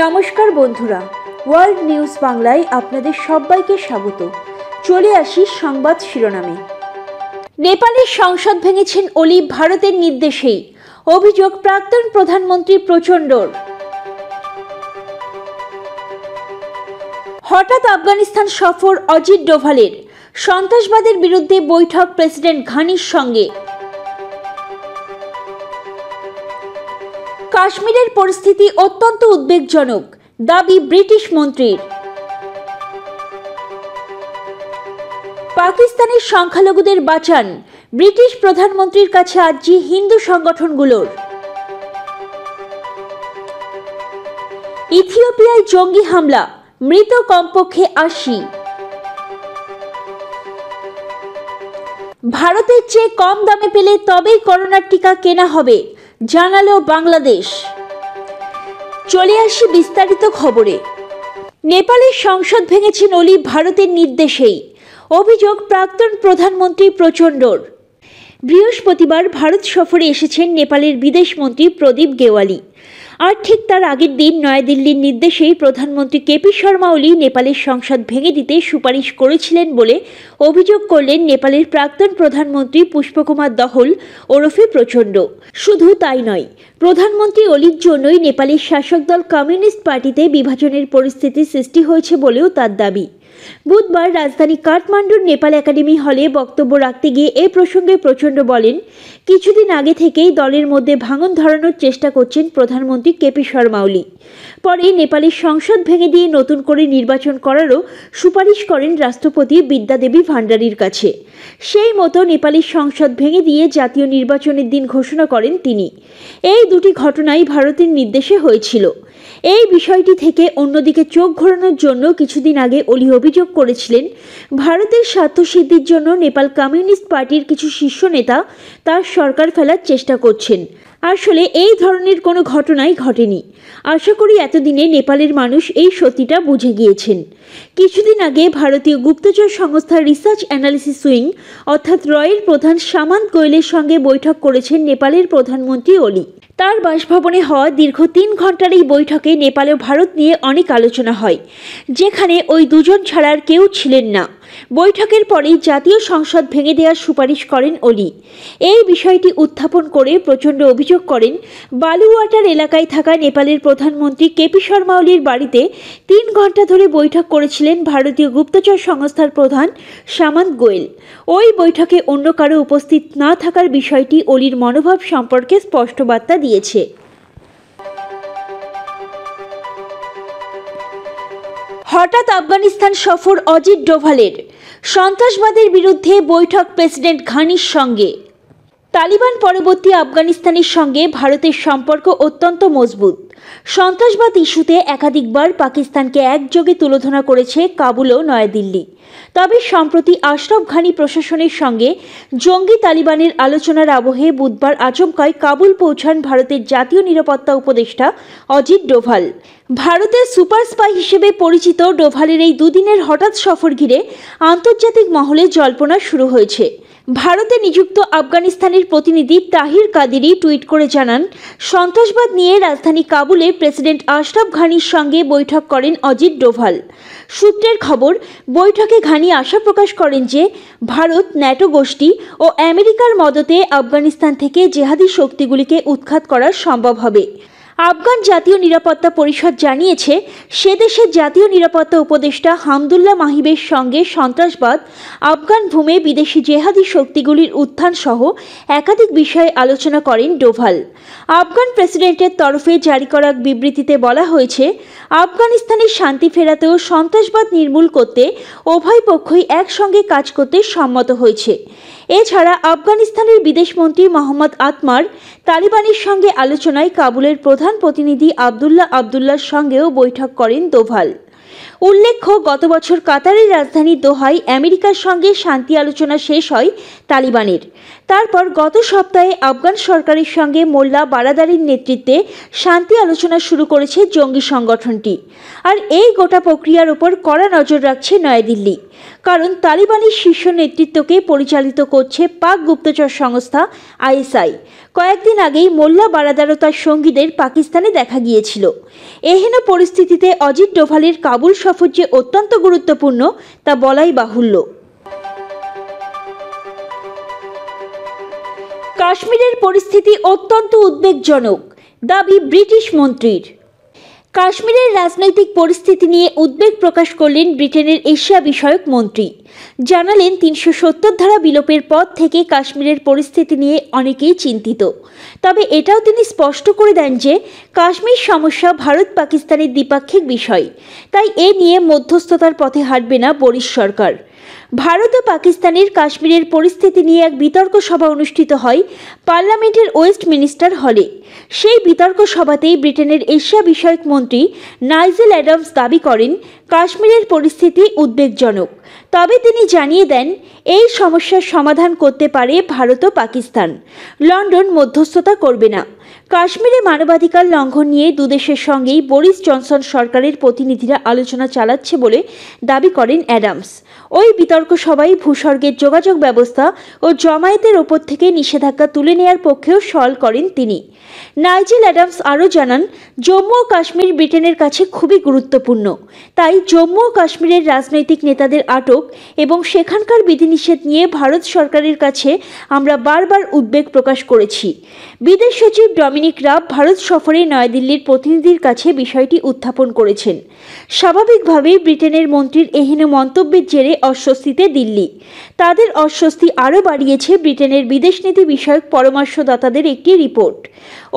নমস্কার বন্ধুরা world news বাংলায় আপনাদের সবাইকে স্বাগত চলে আসি সংবাদ শিরোনামে নেপালের সংসদ ভেঙেছেন অলি ভারতের নির্দেশেই অভিযোগ প্রাক্তন প্রধানমন্ত্রী প্রচণ্ডর হঠাৎ আফগানিস্তান সফর অজিত ডোভালের সন্ত্রাসবাদের বিরুদ্ধে বৈঠক প্রেসিডেন্ট ঘানির সঙ্গে কাশ্মীরের পরিস্থিতি অত্যন্ত উদ্বেগজনক দাবি ব্রিটিশ মন্ত্রীর পাকিস্তানের সংখ্যালঘুদের বাঁচান ব্রিটিশ প্রধানমন্ত্রীর কাছে আজি হিন্দু সংগঠনগুলোর ইথিওপিয়ায় জঙ্গি হামলা মৃত কমপক্ষে আশি ভারতের চেয়ে কম দামে পেলে তবেই করোনার টিকা কেনা হবে জানালো বাংলাদেশ চলে আসি বিস্তারিত খবরে নেপালের সংসদ ভেঙেছেন অলি ভারতের নির্দেশেই অভিযোগ প্রাক্তন প্রধানমন্ত্রী প্রচণ্ডর বৃহস্পতিবার ভারত সফরে এসেছেন নেপালের বিদেশমন্ত্রী প্রদীপ গেওয়ালি আর ঠিক তার আগের দিন নয়াদিল্লির নির্দেশেই প্রধানমন্ত্রী কেপি শর্মা ওলি নেপালের সংসদ ভেঙে দিতে সুপারিশ করেছিলেন বলে অভিযোগ করলেন নেপালের প্রাক্তন প্রধানমন্ত্রী পুষ্পকুমার দহল ওরফে প্রচণ্ড শুধু তাই নয় প্রধানমন্ত্রী অলির জন্যই নেপালের শাসক দল কমিউনিস্ট পার্টিতে বিভাজনের পরিস্থিতি সৃষ্টি হয়েছে বলেও তার দাবি বুধবার রাজধানী কাঠমান্ডুর নেপাল একাডেমি হলে বক্তব্য রাখতে গিয়ে এ প্রসঙ্গে প্রচণ্ড বলেন কিছুদিন আগে থেকেই দলের মধ্যে ভাঙন ধরানোর চেষ্টা করছেন প্রধানমন্ত্রী কেপি শর্মা ওলি পরে নেপালি সংসদ ভেঙে দিয়ে নতুন করে নির্বাচন করারও সুপারিশ করেন রাষ্ট্রপতি বিদ্যাদেবী ভান্ডারির কাছে সেই মতো নেপালি সংসদ ভেঙে দিয়ে জাতীয় নির্বাচনের দিন ঘোষণা করেন তিনি এই দুটি ঘটনাই ভারতের নির্দেশে হয়েছিল এই বিষয়টি থেকে অন্যদিকে চোখ ঘোরানোর জন্য কিছুদিন আগে অলি অভিযোগ করেছিলেন ভারতের স্বার্থসিদ্ধির জন্য নেপাল কমিউনিস্ট পার্টির কিছু শীর্ষ নেতা তার সরকার ফেলার চেষ্টা করছেন আসলে এই ধরনের কোনো ঘটনাই ঘটেনি আশা করি এতদিনে নেপালের মানুষ এই সত্যিটা বুঝে গিয়েছেন কিছুদিন আগে ভারতীয় গুপ্তচর সংস্থার রিসার্চ অ্যানালিসিস উইং অর্থাৎ রয়ের প্রধান সামান্ত গোয়েলের সঙ্গে বৈঠক করেছেন নেপালের প্রধানমন্ত্রী ওলি তার বাসভবনে হওয়া দীর্ঘ তিন ঘন্টার এই বৈঠকে নেপাল ও ভারত নিয়ে অনেক আলোচনা হয় যেখানে ওই দুজন ছাড়ার কেউ ছিলেন না বৈঠকের পরেই জাতীয় সংসদ ভেঙে দেওয়ার সুপারিশ করেন অলি এই বিষয়টি উত্থাপন করে প্রচণ্ড অভিযোগ করেন বালুওয়াটার এলাকায় থাকা নেপালের প্রধানমন্ত্রী কেপি শর্মা অলির বাড়িতে তিন ঘন্টা ধরে বৈঠক করেছিলেন ভারতীয় গুপ্তচর সংস্থার প্রধান সামান্ত গোয়েল ওই বৈঠকে অন্য কারো উপস্থিত না থাকার বিষয়টি অলির মনোভাব সম্পর্কে স্পষ্ট বার্তা দিয়েছে হঠাৎ আফগানিস্তান সফর অজিত ডোভালের সন্ত্রাসবাদের বিরুদ্ধে বৈঠক প্রেসিডেন্ট ঘানির সঙ্গে তালিবান পরবর্তী আফগানিস্তানের সঙ্গে ভারতের সম্পর্ক অত্যন্ত মজবুত সন্ত্রাসবাদ ইস্যুতে একাধিকবার পাকিস্তানকে একযোগে তুলোধনা করেছে কাবুল ও নয়াদিল্লি তবে সম্প্রতি আশরফ ঘানি প্রশাসনের সঙ্গে জঙ্গি তালিবানের আলোচনার আবহে বুধবার আচমকায় কাবুল পৌঁছান ভারতের জাতীয় নিরাপত্তা উপদেষ্টা অজিত ডোভাল ভারতের সুপার স্পাই হিসেবে পরিচিত ডোভালের এই দুদিনের হঠাৎ সফর ঘিরে আন্তর্জাতিক মহলে জল্পনা শুরু হয়েছে ভারতে নিযুক্ত আফগানিস্তানের প্রতিনিধি তাহির কাদিরি টুইট করে জানান সন্ত্রাসবাদ নিয়ে রাজধানী কাবুলে প্রেসিডেন্ট আশরাফ ঘানির সঙ্গে বৈঠক করেন অজিত ডোভাল সূত্রের খবর বৈঠকে ঘানি আশা প্রকাশ করেন যে ভারত ন্যাটো গোষ্ঠী ও আমেরিকার মদতে আফগানিস্তান থেকে জেহাদি শক্তিগুলিকে উৎখাত করা সম্ভব হবে আফগান জাতীয় নিরাপত্তা পরিষদ জানিয়েছে সে দেশের জাতীয় নিরাপত্তা উপদেষ্টা হামদুল্লাহ মাহিবের সঙ্গে সন্ত্রাসবাদ আফগান ভূমে বিদেশি জেহাদি শক্তিগুলির উত্থান সহ একাধিক বিষয়ে আলোচনা করেন ডোভাল আফগান প্রেসিডেন্টের তরফে জারি করা বিবৃতিতে বলা হয়েছে আফগানিস্তানের শান্তি ফেরাতেও সন্ত্রাসবাদ নির্মূল করতে উভয় পক্ষই একসঙ্গে কাজ করতে সম্মত হয়েছে এছাড়া আফগানিস্তানের বিদেশমন্ত্রী মোহাম্মদ আতমার তালিবানের সঙ্গে আলোচনায় কাবুলের প্রধান প্রতিনিধি আবদুল্লাহ আবদুল্লার সঙ্গেও বৈঠক করেন দোভাল উল্লেখ্য গত বছর কাতারের রাজধানী দোহায় আমেরিকার সঙ্গে শান্তি আলোচনা শেষ হয় তালিবানের তারপর গত সপ্তাহে আফগান সরকারের সঙ্গে মোল্লা বারাদারির নেতৃত্বে শান্তি আলোচনা শুরু করেছে জঙ্গি সংগঠনটি আর এই গোটা প্রক্রিয়ার ওপর কড়া নজর রাখছে নয়াদিল্লি কারণ তালিবানের শীর্ষ নেতৃত্বকে পরিচালিত করছে পাক গুপ্তচর সংস্থা আইএসআই কয়েকদিন আগেই মোল্লা বারাদার তার সঙ্গীদের পাকিস্তানে দেখা গিয়েছিল এহেন পরিস্থিতিতে অজিত ডোভালের কাবুল সফর যে অত্যন্ত গুরুত্বপূর্ণ তা বলাই বাহুল্য কাশ্মীরের পরিস্থিতি অত্যন্ত উদ্বেগজনক দাবি ব্রিটিশ মন্ত্রীর কাশ্মীরের রাজনৈতিক পরিস্থিতি নিয়ে উদ্বেগ প্রকাশ করলেন ব্রিটেনের এশিয়া বিষয়ক মন্ত্রী জানালেন তিনশো সত্তর ধারা বিলোপের পর থেকে কাশ্মীরের পরিস্থিতি নিয়ে অনেকেই চিন্তিত তবে এটাও তিনি স্পষ্ট করে দেন যে কাশ্মীর সমস্যা ভারত পাকিস্তানের দ্বিপাক্ষিক বিষয় তাই এ নিয়ে মধ্যস্থতার পথে হাঁটবে না বরিশ সরকার ভারত ও পাকিস্তানের কাশ্মীরের পরিস্থিতি নিয়ে এক বিতর্ক সভা অনুষ্ঠিত হয় পার্লামেন্টের ওয়েস্ট মিনিস্টার হলে সেই বিতর্ক সভাতেই ব্রিটেনের এশিয়া বিষয়ক মন্ত্রী নাইজেল অ্যাডামস দাবি করেন কাশ্মীরের পরিস্থিতি উদ্বেগজনক তবে তিনি জানিয়ে দেন এই সমস্যার সমাধান করতে পারে ভারত ও পাকিস্তান লন্ডন মধ্যস্থতা করবে না কাশ্মীরে মানবাধিকার লঙ্ঘন নিয়ে দুদেশের সঙ্গেই বরিস জনসন সরকারের প্রতিনিধিরা আলোচনা চালাচ্ছে বলে দাবি করেন অ্যাডামস ওই বিতর্ক সবাই ভূস্বর্গের যোগাযোগ ব্যবস্থা ও জমায়েতের ওপর থেকে নিষেধাজ্ঞা তুলে নেয়ার পক্ষেও সল করেন তিনি নাইজেল অ্যাডামস আরও জানান জম্মু ও কাশ্মীর ব্রিটেনের কাছে খুবই গুরুত্বপূর্ণ তাই জম্মু ও কাশ্মীরের রাজনৈতিক নেতাদের আর আটক এবং সেখানকার বিধিনিষেধ নিয়ে ভারত সরকারের কাছে আমরা বারবার উদ্বেগ প্রকাশ করেছি বিদেশ সচিব ডমিনিক রাব ভারত সফরে নয়াদিল্লির প্রতিনিধির কাছে বিষয়টি উত্থাপন করেছেন স্বাভাবিকভাবেই ব্রিটেনের মন্ত্রীর এহেন মন্তব্যের জেরে অস্বস্তিতে দিল্লি তাদের অস্বস্তি আরও বাড়িয়েছে ব্রিটেনের বিদেশ নীতি বিষয়ক পরামর্শদাতাদের একটি রিপোর্ট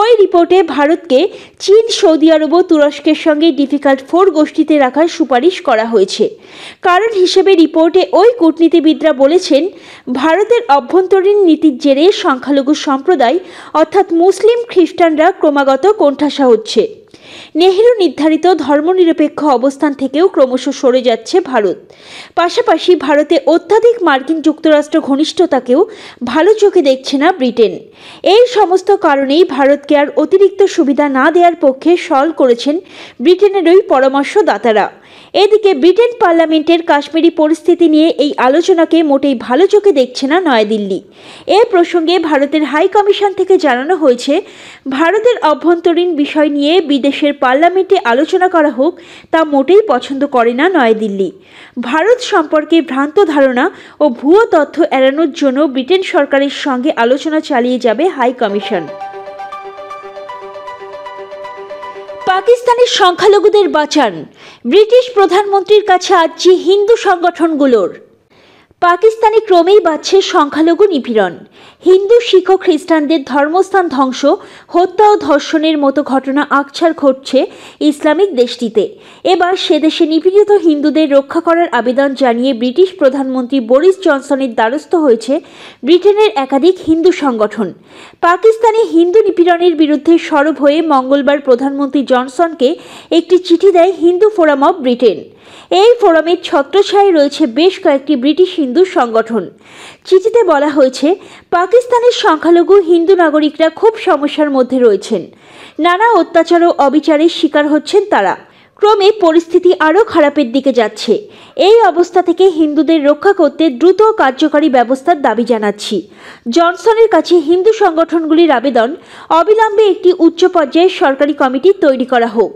ওই রিপোর্টে ভারতকে চীন সৌদি আরব ও তুরস্কের সঙ্গে ডিফিকাল্ট ফোর গোষ্ঠীতে রাখার সুপারিশ করা হয়েছে কারণ হিসেবে বিএসএফের রিপোর্টে ওই কূটনীতিবিদরা বলেছেন ভারতের অভ্যন্তরীণ নীতির জেরে সংখ্যালঘু সম্প্রদায় অর্থাৎ মুসলিম খ্রিস্টানরা ক্রমাগত কোণঠাসা হচ্ছে নেহেরু নির্ধারিত ধর্মনিরপেক্ষ অবস্থান থেকেও ক্রমশ সরে যাচ্ছে ভারত পাশাপাশি ভারতে অত্যাধিক মার্কিন যুক্তরাষ্ট্র ঘনিষ্ঠতাকেও ভালো চোখে দেখছে না ব্রিটেন এই সমস্ত কারণেই ভারতকে আর অতিরিক্ত সুবিধা না দেওয়ার পক্ষে সল করেছেন ব্রিটেনেরই পরামর্শদাতারা এদিকে ব্রিটেন পার্লামেন্টের কাশ্মীরি পরিস্থিতি নিয়ে এই আলোচনাকে মোটেই ভালো চোখে দেখছে না নয়াদিল্লি এ প্রসঙ্গে ভারতের হাই কমিশন থেকে জানানো হয়েছে ভারতের অভ্যন্তরীণ বিষয় নিয়ে বিদেশের পার্লামেন্টে আলোচনা করা হোক তা মোটেই পছন্দ করে না নয়াদিল্লি ভারত সম্পর্কে ভ্রান্ত ধারণা ও ভুয়ো তথ্য এড়ানোর জন্য ব্রিটেন সরকারের সঙ্গে আলোচনা চালিয়ে যাবে হাই কমিশন পাকিস্তানের সংখ্যালঘুদের বাঁচান ব্রিটিশ প্রধানমন্ত্রীর কাছে আজ হিন্দু সংগঠনগুলোর পাকিস্তানে ক্রমেই বাড়ছে সংখ্যালঘু নিপীড়ন হিন্দু শিখ খ্রিস্টানদের ধর্মস্থান ধ্বংস হত্যা ও ধর্ষণের মতো ঘটনা আকছার ঘটছে ইসলামিক দেশটিতে এবার সেদেশে নিপীড়িত হিন্দুদের রক্ষা করার আবেদন জানিয়ে ব্রিটিশ প্রধানমন্ত্রী বরিস জনসনের দ্বারস্থ হয়েছে ব্রিটেনের একাধিক হিন্দু সংগঠন পাকিস্তানে হিন্দু নিপীড়নের বিরুদ্ধে সরব হয়ে মঙ্গলবার প্রধানমন্ত্রী জনসনকে একটি চিঠি দেয় হিন্দু ফোরাম অব ব্রিটেন এই ফোরামের ছত্রছায় রয়েছে বেশ কয়েকটি ব্রিটিশ হিন্দু সংগঠন চিঠিতে বলা হয়েছে পাকিস্তানের সংখ্যালঘু হিন্দু নাগরিকরা খুব সমস্যার মধ্যে রয়েছেন নানা অত্যাচার ও অবিচারের শিকার হচ্ছেন তারা ক্রমে পরিস্থিতি আরও খারাপের দিকে যাচ্ছে এই অবস্থা থেকে হিন্দুদের রক্ষা করতে দ্রুত কার্যকরী ব্যবস্থার দাবি জানাচ্ছি জনসনের কাছে হিন্দু সংগঠনগুলির আবেদন অবিলম্বে একটি উচ্চ পর্যায়ের সরকারি কমিটি তৈরি করা হোক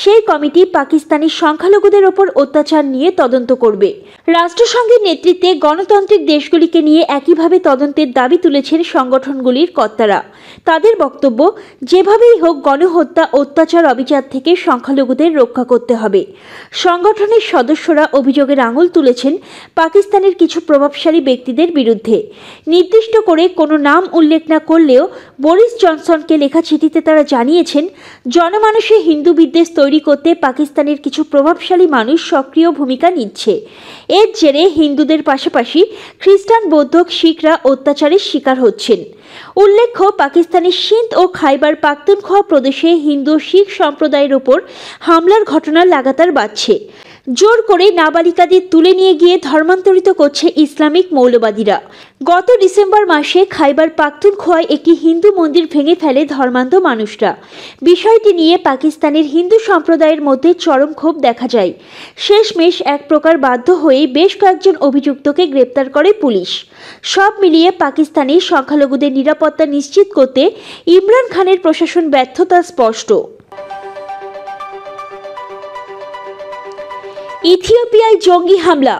সেই কমিটি পাকিস্তানি সংখ্যালঘুদের ওপর অত্যাচার নিয়ে তদন্ত করবে রাষ্ট্রসংঘের নেতৃত্বে গণতান্ত্রিক দেশগুলিকে নিয়ে একইভাবে তদন্তের দাবি তুলেছেন সংগঠনগুলির কর্তারা তাদের বক্তব্য যেভাবেই হোক গণহত্যা অত্যাচার অবিচার থেকে সংখ্যালঘুদের রক্ষা করতে হবে সংগঠনের সদস্যরা অভিযোগ অভিযোগের আঙুল তুলেছেন পাকিস্তানের কিছু প্রভাবশালী ব্যক্তিদের বিরুদ্ধে নির্দিষ্ট করে কোনো নাম উল্লেখ না করলেও বরিস জনসনকে লেখা চিঠিতে তারা জানিয়েছেন জনমানুষে হিন্দু বিদ্বেষ তৈরি করতে পাকিস্তানের কিছু প্রভাবশালী মানুষ সক্রিয় ভূমিকা নিচ্ছে এর জেরে হিন্দুদের পাশাপাশি খ্রিস্টান বৌদ্ধ শিখরা অত্যাচারের শিকার হচ্ছেন উল্লেখ্য পাকিস্তানের সিন্ধ ও খাইবার পাখতুনখোয়া প্রদেশে হিন্দু শিখ সম্প্রদায়ের ওপর হামলার ঘটনা লাগাতার বাড়ছে জোর করে নাবালিকাদের তুলে নিয়ে গিয়ে ধর্মান্তরিত করছে ইসলামিক মৌলবাদীরা গত ডিসেম্বর মাসে খাইবার খোয়ায় একটি হিন্দু মন্দির ভেঙে ফেলে ধর্মান্ধ মানুষরা বিষয়টি নিয়ে পাকিস্তানের হিন্দু সম্প্রদায়ের মধ্যে চরম ক্ষোভ দেখা যায় শেষমেশ এক প্রকার বাধ্য হয়ে বেশ কয়েকজন অভিযুক্তকে গ্রেপ্তার করে পুলিশ সব মিলিয়ে পাকিস্তানি সংখ্যালঘুদের নিরাপত্তা নিশ্চিত করতে ইমরান খানের প্রশাসন ব্যর্থতা স্পষ্ট ইথিওপিয়ায় জঙ্গি হামলা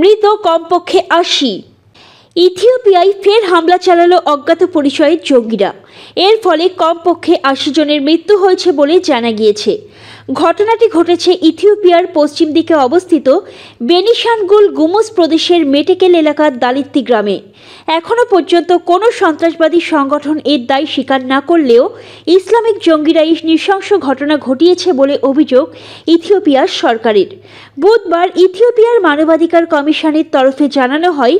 মৃত কমপক্ষে আশি ইথিওপিয়ায় ফের হামলা চালালো অজ্ঞাত পরিচয়ের জঙ্গিরা এর ফলে কমপক্ষে আশি জনের মৃত্যু হয়েছে বলে জানা গিয়েছে ঘটনাটি ঘটেছে ইথিওপিয়ার পশ্চিম দিকে অবস্থিত বেনিশানগুল গুমুস প্রদেশের মেটেকেল এলাকার দালিত্তি গ্রামে এখনও পর্যন্ত কোনো সন্ত্রাসবাদী সংগঠন এর দায় স্বীকার না করলেও ইসলামিক জঙ্গিরা এই নৃশংস ঘটনা ঘটিয়েছে বলে অভিযোগ ইথিওপিয়ার সরকারের বুধবার ইথিওপিয়ার মানবাধিকার কমিশনের তরফে জানানো হয়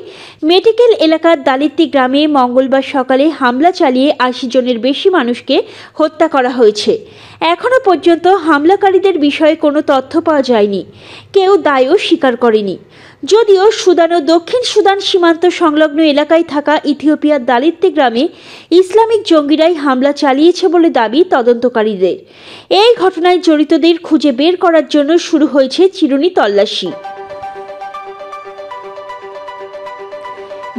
মেটেকেল এলাকার দালিত্তি গ্রামে মঙ্গলবার সকালে হামলা চালিয়ে আশি জনের বেশি মানুষকে হত্যা করা হয়েছে এখনও পর্যন্ত হামলাকারীদের বিষয়ে কোনো তথ্য পাওয়া যায়নি কেউ দায়ও স্বীকার করেনি যদিও সুদান ও দক্ষিণ সুদান সীমান্ত সংলগ্ন এলাকায় থাকা ইথিওপিয়ার দালিত্যে গ্রামে ইসলামিক জঙ্গিরাই হামলা চালিয়েছে বলে দাবি তদন্তকারীদের এই ঘটনায় জড়িতদের খুঁজে বের করার জন্য শুরু হয়েছে চিরুনি তল্লাশি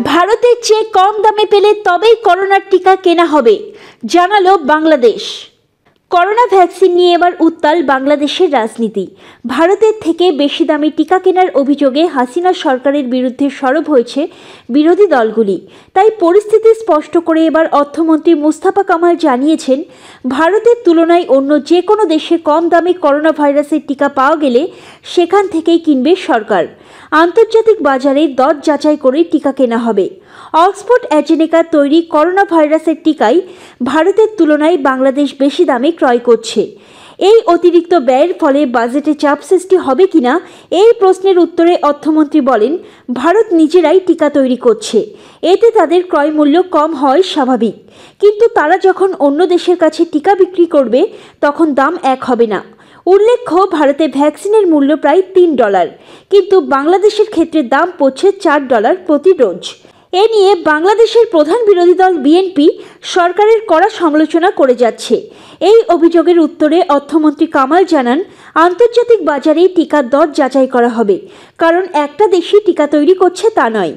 ভারতের চেয়ে কম দামে পেলে তবেই করোনার টিকা কেনা হবে জানালো বাংলাদেশ করোনা ভ্যাকসিন নিয়ে এবার উত্তাল বাংলাদেশের রাজনীতি ভারতের থেকে বেশি দামে টিকা কেনার অভিযোগে হাসিনা সরকারের বিরুদ্ধে সরব হয়েছে বিরোধী দলগুলি তাই পরিস্থিতি স্পষ্ট করে এবার অর্থমন্ত্রী মুস্তাফা কামাল জানিয়েছেন ভারতের তুলনায় অন্য যে কোনো দেশে কম দামে করোনা ভাইরাসের টিকা পাওয়া গেলে সেখান থেকেই কিনবে সরকার আন্তর্জাতিক বাজারে দর যাচাই করে টিকা কেনা হবে অক্সফোর্ড অ্যাজেনেকা তৈরি করোনা ভাইরাসের টিকাই ভারতের তুলনায় বাংলাদেশ বেশি দামে ক্রয় করছে এই অতিরিক্ত ব্যয়ের ফলে বাজেটে চাপ সৃষ্টি হবে কিনা এই প্রশ্নের উত্তরে অর্থমন্ত্রী বলেন ভারত নিজেরাই টিকা তৈরি করছে এতে তাদের ক্রয় মূল্য কম হয় স্বাভাবিক কিন্তু তারা যখন অন্য দেশের কাছে টিকা বিক্রি করবে তখন দাম এক হবে না উল্লেখ্য ভারতে ভ্যাকসিনের মূল্য প্রায় তিন ডলার কিন্তু বাংলাদেশের ক্ষেত্রে দাম পড়ছে চার ডলার প্রতি ডোজ এ নিয়ে বাংলাদেশের প্রধান বিরোধী দল বিএনপি সরকারের কড়া সমালোচনা করে যাচ্ছে এই অভিযোগের উত্তরে অর্থমন্ত্রী কামাল জানান আন্তর্জাতিক বাজারে টিকার দর যাচাই করা হবে কারণ একটা দেশই টিকা তৈরি করছে তা নয়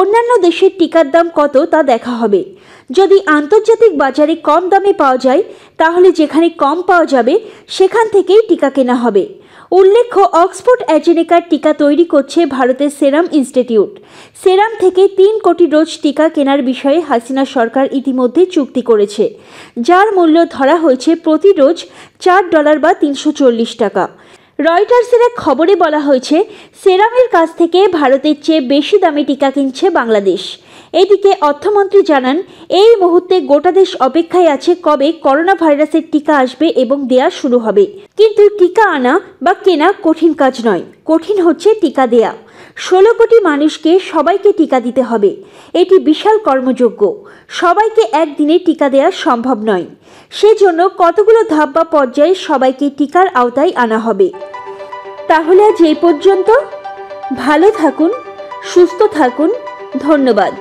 অন্যান্য দেশের টিকার দাম কত তা দেখা হবে যদি আন্তর্জাতিক বাজারে কম দামে পাওয়া যায় তাহলে যেখানে কম পাওয়া যাবে সেখান থেকেই টিকা কেনা হবে উল্লেখ্য অক্সফোর্ড অ্যাজেনেকার টিকা তৈরি করছে ভারতের সেরাম ইনস্টিটিউট সেরাম থেকে তিন কোটি ডোজ টিকা কেনার বিষয়ে হাসিনা সরকার ইতিমধ্যে চুক্তি করেছে যার মূল্য ধরা হয়েছে প্রতি ডোজ চার ডলার বা তিনশো টাকা রয়টার্সের এক খবরে বলা হয়েছে সেরামের কাছ থেকে ভারতের চেয়ে বেশি দামে টিকা কিনছে বাংলাদেশ এদিকে অর্থমন্ত্রী জানান এই মুহূর্তে গোটা দেশ অপেক্ষায় আছে কবে করোনা ভাইরাসের টিকা আসবে এবং দেয়া শুরু হবে কিন্তু টিকা আনা বা কেনা কঠিন কাজ নয় কঠিন হচ্ছে টিকা দেয়া ষোলো কোটি মানুষকে সবাইকে টিকা দিতে হবে এটি বিশাল কর্মযোগ্য সবাইকে একদিনে টিকা দেওয়া সম্ভব নয় সেজন্য কতগুলো ধাপ বা পর্যায়ে সবাইকে টিকার আওতায় আনা হবে তাহলে আজ এই পর্যন্ত ভালো থাকুন সুস্থ থাকুন ধন্যবাদ